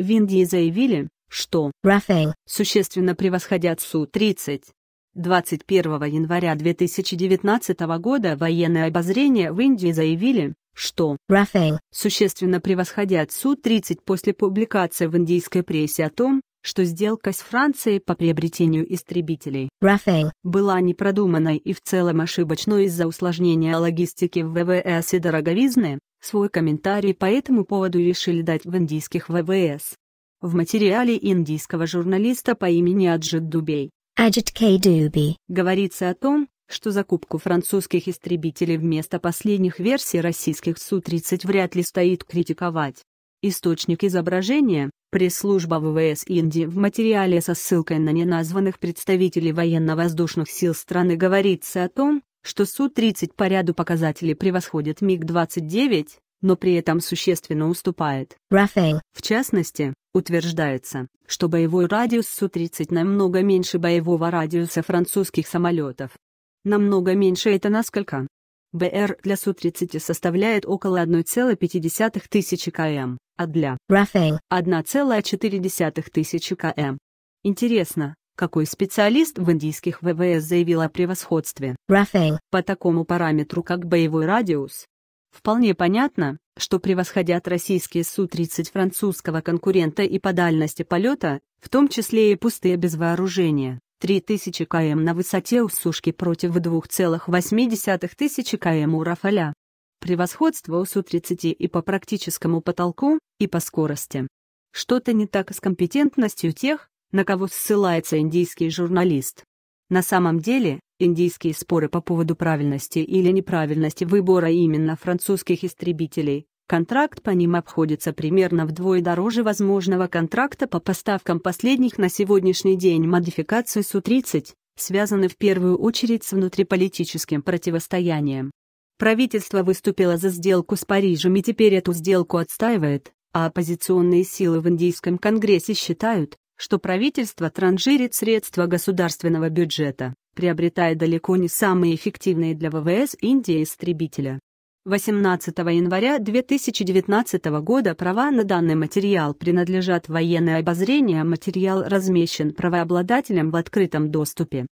В Индии заявили, что «Рафаэль» существенно превосходят Су-30. 21 января 2019 года военное обозрение в Индии заявили, что «Рафаэль» существенно превосходят Су-30 после публикации в индийской прессе о том, что сделка с Францией по приобретению истребителей «Рафаэль» была непродуманной и в целом ошибочной из-за усложнения логистики в ВВС и дороговизны, Свой комментарий по этому поводу решили дать в индийских ВВС. В материале индийского журналиста по имени Аджит Дубей Аджит К. Дуби говорится о том, что закупку французских истребителей вместо последних версий российских Су-30 вряд ли стоит критиковать. Источник изображения – пресс-служба ВВС Индии в материале со ссылкой на неназванных представителей военно-воздушных сил страны говорится о том, что Су-30 по ряду показателей превосходит МиГ-29, но при этом существенно уступает. Рафаэль. В частности, утверждается, что боевой радиус Су-30 намного меньше боевого радиуса французских самолетов. Намного меньше это насколько? БР для Су-30 составляет около 1,5 тысячи км, а для Рафаэль 1,4 тысячи км. Интересно, какой специалист в индийских ВВС заявил о превосходстве Рафаэль по такому параметру, как боевой радиус. Вполне понятно, что превосходят российские Су-30 французского конкурента и по дальности полета, в том числе и пустые без вооружения, 3000 км на высоте у сушки против 2,8 тысячи км у Рафаля. Превосходство у Су-30 и по практическому потолку, и по скорости. Что-то не так с компетентностью тех, на кого ссылается индийский журналист. На самом деле, индийские споры по поводу правильности или неправильности выбора именно французских истребителей, контракт по ним обходится примерно вдвое дороже возможного контракта по поставкам последних на сегодняшний день модификаций Су-30, связаны в первую очередь с внутриполитическим противостоянием. Правительство выступило за сделку с Парижем и теперь эту сделку отстаивает, а оппозиционные силы в Индийском конгрессе считают, что правительство транжирит средства государственного бюджета, приобретая далеко не самые эффективные для ВВС Индии истребителя. 18 января 2019 года права на данный материал принадлежат военное обозрение, материал размещен правообладателем в открытом доступе.